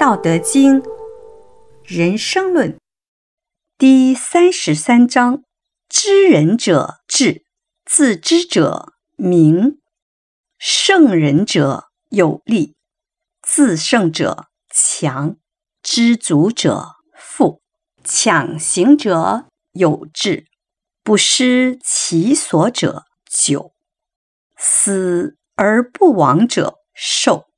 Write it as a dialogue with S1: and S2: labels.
S1: 《道德经》人生论第三十三章：知人者智，自知者明；胜人者有力，自胜者强；知足者富，强行者有志；不失其所者久，死而不亡者寿。